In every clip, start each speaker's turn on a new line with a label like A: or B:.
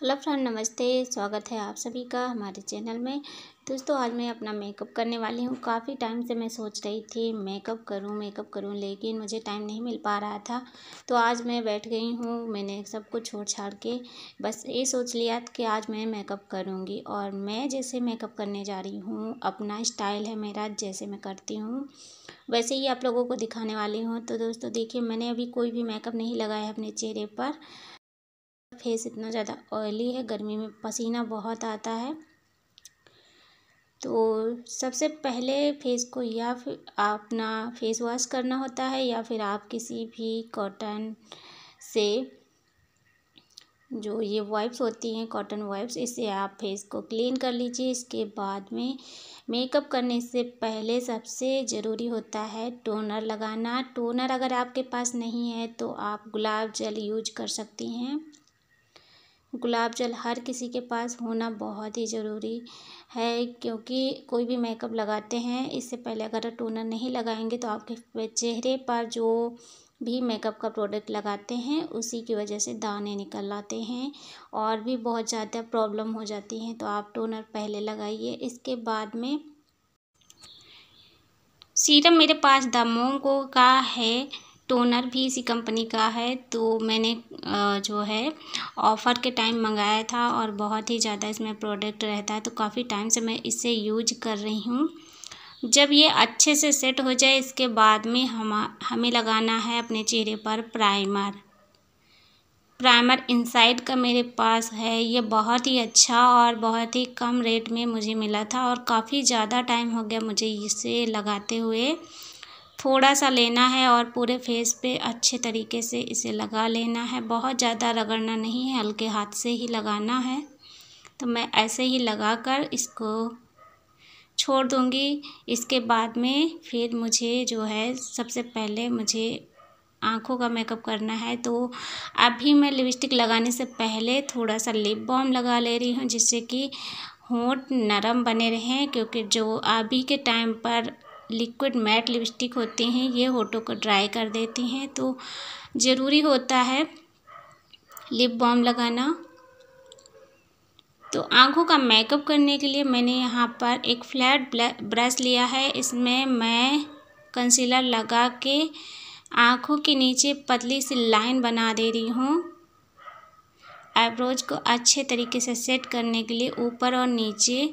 A: hello friend नमस्ते स्वागत है आप सभी का हमारे चैनल में दोस्तों आज मैं अपना मेकअप करने वाली हूँ काफ़ी टाइम से मैं सोच रही थी मेकअप करूँ मेकअप करूँ लेकिन मुझे टाइम नहीं मिल पा रहा था तो आज मैं बैठ गई हूँ मैंने सब कुछ छोड़ छाड़ के बस ये सोच लिया कि आज मैं मेकअप करूँगी और मैं जैसे मेकअप करने जा रही हूँ अपना स्टाइल है मेरा जैसे मैं करती हूँ वैसे ही आप लोगों को दिखाने वाली हूँ तो दोस्तों देखिए मैंने अभी कोई भी मेकअप नहीं लगाया अपने चेहरे पर फेस इतना ज़्यादा ऑयली है गर्मी में पसीना बहुत आता है तो सबसे पहले फेस को या फिर अपना फेस वॉश करना होता है या फिर आप किसी भी कॉटन से जो ये वाइप्स होती हैं कॉटन वाइप्स इससे आप फेस को क्लीन कर लीजिए इसके बाद में मेकअप करने से पहले सबसे ज़रूरी होता है टोनर लगाना टोनर अगर आपके पास नहीं है तो आप गुलाब जल यूज कर सकती हैं गुलाब जल हर किसी के पास होना बहुत ही ज़रूरी है क्योंकि कोई भी मेकअप लगाते हैं इससे पहले अगर टोनर नहीं लगाएंगे तो आपके चेहरे पर जो भी मेकअप का प्रोडक्ट लगाते हैं उसी की वजह से दाने निकल आते हैं और भी बहुत ज़्यादा प्रॉब्लम हो जाती हैं तो आप टोनर पहले लगाइए इसके बाद में सीरम मेरे पास दामोंगो का है टोनर भी इसी कंपनी का है तो मैंने जो है ऑफ़र के टाइम मंगाया था और बहुत ही ज़्यादा इसमें प्रोडक्ट रहता है तो काफ़ी टाइम से मैं इसे यूज कर रही हूँ जब ये अच्छे से सेट हो जाए इसके बाद में हम हमें लगाना है अपने चेहरे पर प्राइमर प्राइमर इनसाइड का मेरे पास है ये बहुत ही अच्छा और बहुत ही कम रेट में मुझे मिला था और काफ़ी ज़्यादा टाइम हो गया मुझे इसे लगाते हुए थोड़ा सा लेना है और पूरे फेस पे अच्छे तरीके से इसे लगा लेना है बहुत ज़्यादा रगड़ना नहीं है हल्के हाथ से ही लगाना है तो मैं ऐसे ही लगा कर इसको छोड़ दूँगी इसके बाद में फिर मुझे जो है सबसे पहले मुझे आँखों का मेकअप करना है तो अभी मैं लिपस्टिक लगाने से पहले थोड़ा सा लिप बॉम लगा ले रही हूँ जिससे कि होंठ नरम बने रहें क्योंकि जो अभी के टाइम पर लिक्विड मैट लिपस्टिक होते हैं ये होठों को ड्राई कर देते हैं तो ज़रूरी होता है लिप बॉम लगाना तो आँखों का मेकअप करने के लिए मैंने यहाँ पर एक फ्लैट ब्रश लिया है इसमें मैं कंसीलर लगा के आँखों के नीचे पतली सी लाइन बना दे रही हूँ आईब्रोज को अच्छे तरीके से सेट करने के लिए ऊपर और नीचे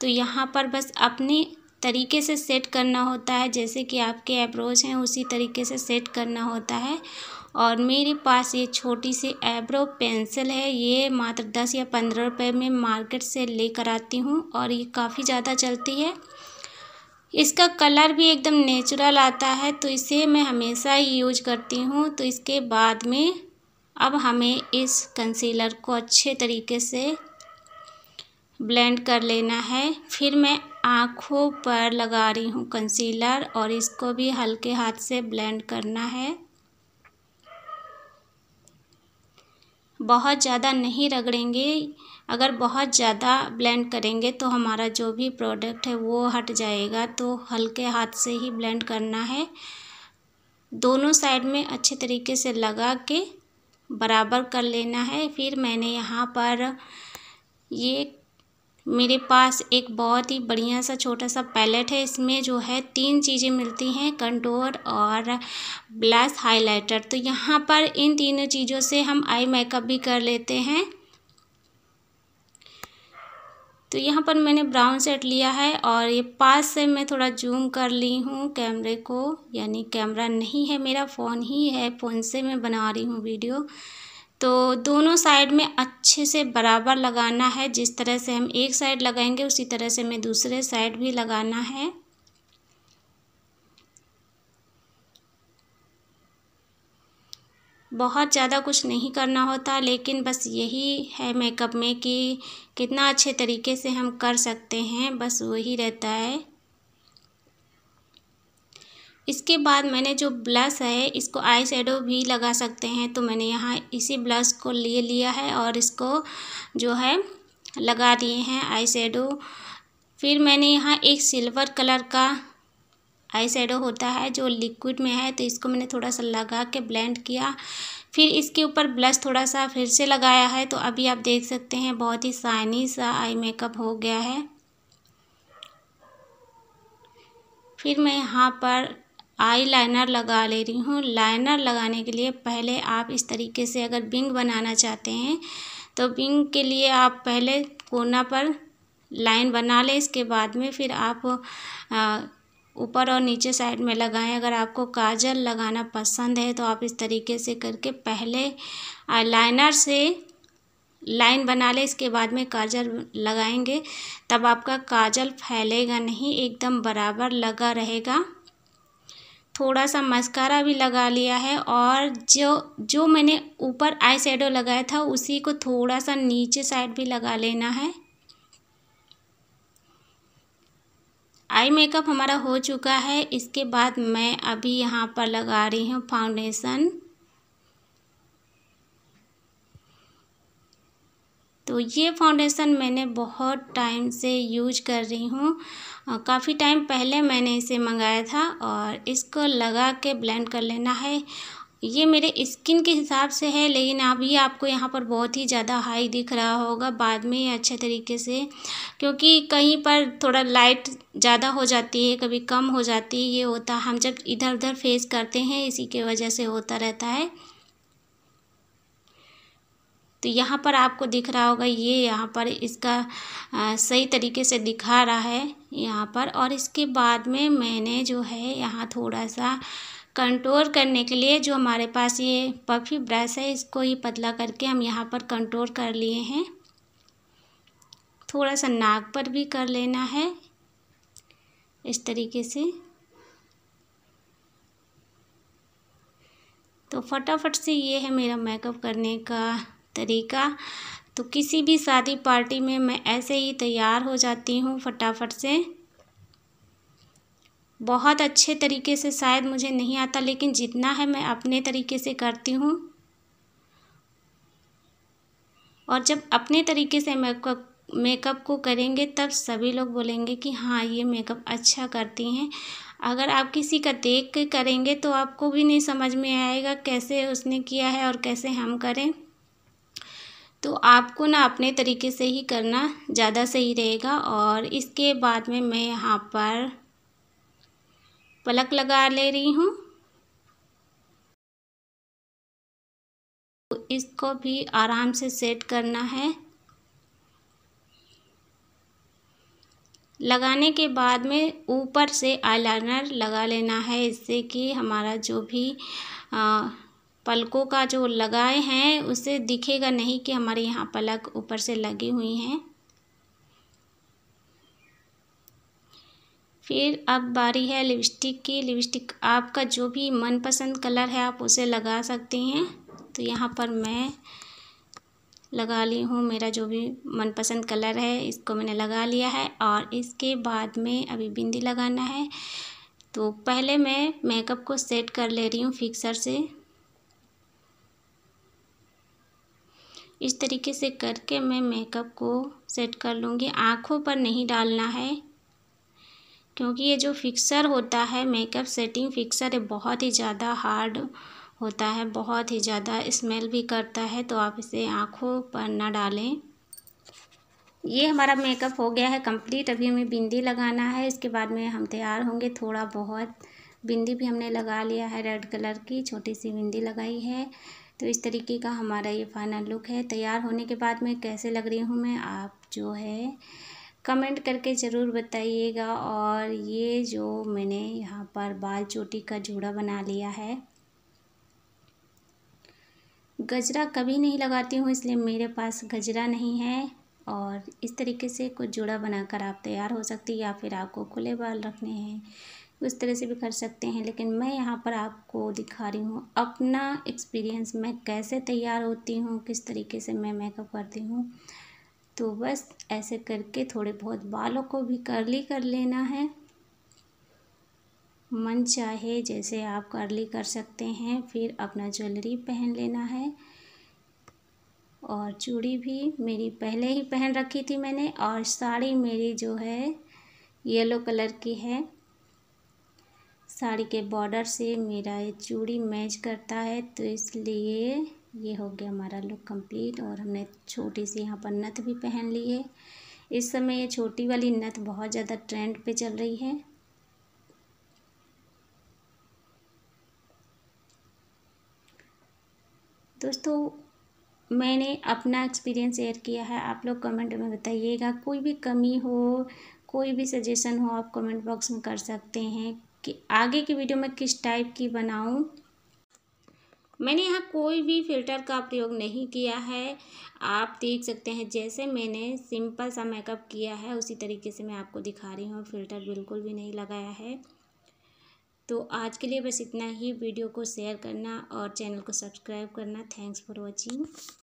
A: तो यहाँ पर बस अपनी तरीके से सेट करना होता है जैसे कि आपके एब्रोज हैं उसी तरीके से सेट करना होता है और मेरे पास ये छोटी सी एब्रो पेंसिल है ये मात्र दस या पंद्रह रुपये में मार्केट से लेकर आती हूँ और ये काफ़ी ज़्यादा चलती है इसका कलर भी एकदम नेचुरल आता है तो इसे मैं हमेशा ही यूज करती हूँ तो इसके बाद में अब हमें इस कंसीलर को अच्छे तरीके से ब्लेंड कर लेना है फिर मैं आँखों पर लगा रही हूँ कंसीलर और इसको भी हल्के हाथ से ब्लेंड करना है बहुत ज़्यादा नहीं रगड़ेंगे अगर बहुत ज़्यादा ब्लेंड करेंगे तो हमारा जो भी प्रोडक्ट है वो हट जाएगा तो हल्के हाथ से ही ब्लेंड करना है दोनों साइड में अच्छे तरीके से लगा के बराबर कर लेना है फिर मैंने यहाँ पर ये मेरे पास एक बहुत ही बढ़िया सा छोटा सा पैलेट है इसमें जो है तीन चीज़ें मिलती हैं कंटोर और ब्लश हाइलाइटर तो यहाँ पर इन तीनों चीज़ों से हम आई मेकअप भी कर लेते हैं तो यहाँ पर मैंने ब्राउन सेट लिया है और ये पास से मैं थोड़ा जूम कर ली हूँ कैमरे को यानी कैमरा नहीं है मेरा फ़ोन ही है फ़ोन से मैं बना रही हूँ वीडियो तो दोनों साइड में अच्छे से बराबर लगाना है जिस तरह से हम एक साइड लगाएंगे उसी तरह से हमें दूसरे साइड भी लगाना है बहुत ज़्यादा कुछ नहीं करना होता लेकिन बस यही है मेकअप में कि कितना अच्छे तरीके से हम कर सकते हैं बस वही रहता है इसके बाद मैंने जो ब्लश है इसको आई शेडो भी लगा सकते हैं तो मैंने यहाँ इसी ब्लश को ले लिया है और इसको जो है लगा दिए हैं आई शेडो फिर मैंने यहाँ एक सिल्वर कलर का आई शेडो होता है जो लिक्विड में है तो इसको मैंने थोड़ा सा लगा के ब्लेंड किया फिर इसके ऊपर ब्लश थोड़ा सा फिर से लगाया है तो अभी आप देख सकते हैं बहुत ही शाइनी सा आई मेकअप हो गया है फिर मैं यहाँ पर आई लाइनर लगा ले रही हूँ लाइनर लगाने के लिए पहले आप इस तरीके से अगर बिंग बनाना चाहते हैं तो बिंग के लिए आप पहले कोना पर लाइन बना लें इसके बाद में फिर आप ऊपर और नीचे साइड में लगाएं अगर आपको काजल लगाना पसंद है तो आप इस तरीके से करके पहले लाइनर से लाइन बना लें इसके बाद में काजल लगाएंगे तब आपका काजल फैलेगा नहीं एकदम बराबर लगा रहेगा थोड़ा सा मस्कारा भी लगा लिया है और जो जो मैंने ऊपर आई शेडो लगाया था उसी को थोड़ा सा नीचे साइड भी लगा लेना है आई मेकअप हमारा हो चुका है इसके बाद मैं अभी यहाँ पर लगा रही हूँ फाउंडेशन तो ये फाउंडेशन मैंने बहुत टाइम से यूज कर रही हूँ काफ़ी टाइम पहले मैंने इसे मंगाया था और इसको लगा के ब्लेंड कर लेना है ये मेरे स्किन के हिसाब से है लेकिन अब ये आपको यहाँ पर बहुत ही ज़्यादा हाई दिख रहा होगा बाद में अच्छे तरीके से क्योंकि कहीं पर थोड़ा लाइट ज़्यादा हो जाती है कभी कम हो जाती है ये होता हम जब इधर उधर फेस करते हैं इसी के वजह से होता रहता है तो यहाँ पर आपको दिख रहा होगा ये यहाँ पर इसका आ, सही तरीके से दिखा रहा है यहाँ पर और इसके बाद में मैंने जो है यहाँ थोड़ा सा कंट्रोल करने के लिए जो हमारे पास ये पफी ब्रश है इसको ही पतला करके हम यहाँ पर कंट्रोल कर लिए हैं थोड़ा सा नाक पर भी कर लेना है इस तरीके से तो फटाफट से ये है मेरा मेकअप करने का तरीका तो किसी भी शादी पार्टी में मैं ऐसे ही तैयार हो जाती हूँ फटाफट से बहुत अच्छे तरीके से शायद मुझे नहीं आता लेकिन जितना है मैं अपने तरीके से करती हूँ और जब अपने तरीके से मेकअप मेकअप को करेंगे तब सभी लोग बोलेंगे कि हाँ ये मेकअप अच्छा करती हैं अगर आप किसी का देख के करेंगे तो आपको भी नहीं समझ में आएगा कैसे उसने किया है और कैसे हम करें तो आपको ना अपने तरीके से ही करना ज़्यादा सही रहेगा और इसके बाद में मैं यहाँ पर पलक लगा ले रही हूँ तो इसको भी आराम से सेट करना है लगाने के बाद में ऊपर से आईलाइनर लगा लेना है इससे कि हमारा जो भी आ, पलकों का जो लगाए हैं उसे दिखेगा नहीं कि हमारे यहाँ पलक ऊपर से लगी हुई हैं फिर अब बारी है लिपस्टिक की लिपस्टिक आपका जो भी मनपसंद कलर है आप उसे लगा सकते हैं तो यहाँ पर मैं लगा ली हूँ मेरा जो भी मनपसंद कलर है इसको मैंने लगा लिया है और इसके बाद में अभी बिंदी लगाना है तो पहले मैं मेकअप को सेट कर ले रही हूँ फिक्सर से इस तरीके से करके मैं मेकअप को सेट कर लूँगी आँखों पर नहीं डालना है क्योंकि ये जो फिक्सर होता है मेकअप सेटिंग फिक्सर है बहुत ही ज़्यादा हार्ड होता है बहुत ही ज़्यादा स्मेल भी करता है तो आप इसे आँखों पर ना डालें ये हमारा मेकअप हो गया है कंप्लीट अभी हमें बिंदी लगाना है इसके बाद में हम तैयार होंगे थोड़ा बहुत बिंदी भी हमने लगा लिया है रेड कलर की छोटी सी बिंदी लगाई है तो इस तरीके का हमारा ये फाइनल लुक है तैयार होने के बाद में कैसे लग रही हूँ मैं आप जो है कमेंट करके ज़रूर बताइएगा और ये जो मैंने यहाँ पर बाल चोटी का जूड़ा बना लिया है गजरा कभी नहीं लगाती हूँ इसलिए मेरे पास गजरा नहीं है और इस तरीके से कुछ जूड़ा बनाकर आप तैयार हो सकती या फिर आपको खुले बाल रखने हैं उस तरह से भी कर सकते हैं लेकिन मैं यहाँ पर आपको दिखा रही हूँ अपना एक्सपीरियंस मैं कैसे तैयार होती हूँ किस तरीके से मैं मेकअप करती हूँ तो बस ऐसे करके थोड़े बहुत बालों को भी कर्ली कर लेना है मन चाहे जैसे आप कर्ली कर सकते हैं फिर अपना ज्वेलरी पहन लेना है और चूड़ी भी मेरी पहले ही पहन रखी थी मैंने और साड़ी मेरी जो है येलो कलर की है साड़ी के बॉर्डर से मेरा ये चूड़ी मैच करता है तो इसलिए ये हो गया हमारा लुक कंप्लीट और हमने छोटी सी यहाँ पर नथ भी पहन ली है इस समय ये छोटी वाली नथ बहुत ज़्यादा ट्रेंड पे चल रही है दोस्तों मैंने अपना एक्सपीरियंस शेयर किया है आप लोग कमेंट में बताइएगा कोई भी कमी हो कोई भी सजेशन हो आप कमेंट बॉक्स में कर सकते हैं कि आगे की वीडियो में किस टाइप की बनाऊं मैंने यहाँ कोई भी फ़िल्टर का प्रयोग नहीं किया है आप देख सकते हैं जैसे मैंने सिंपल सा मेकअप किया है उसी तरीके से मैं आपको दिखा रही हूँ फ़िल्टर बिल्कुल भी नहीं लगाया है तो आज के लिए बस इतना ही वीडियो को शेयर करना और चैनल को सब्सक्राइब करना थैंक्स फॉर वॉचिंग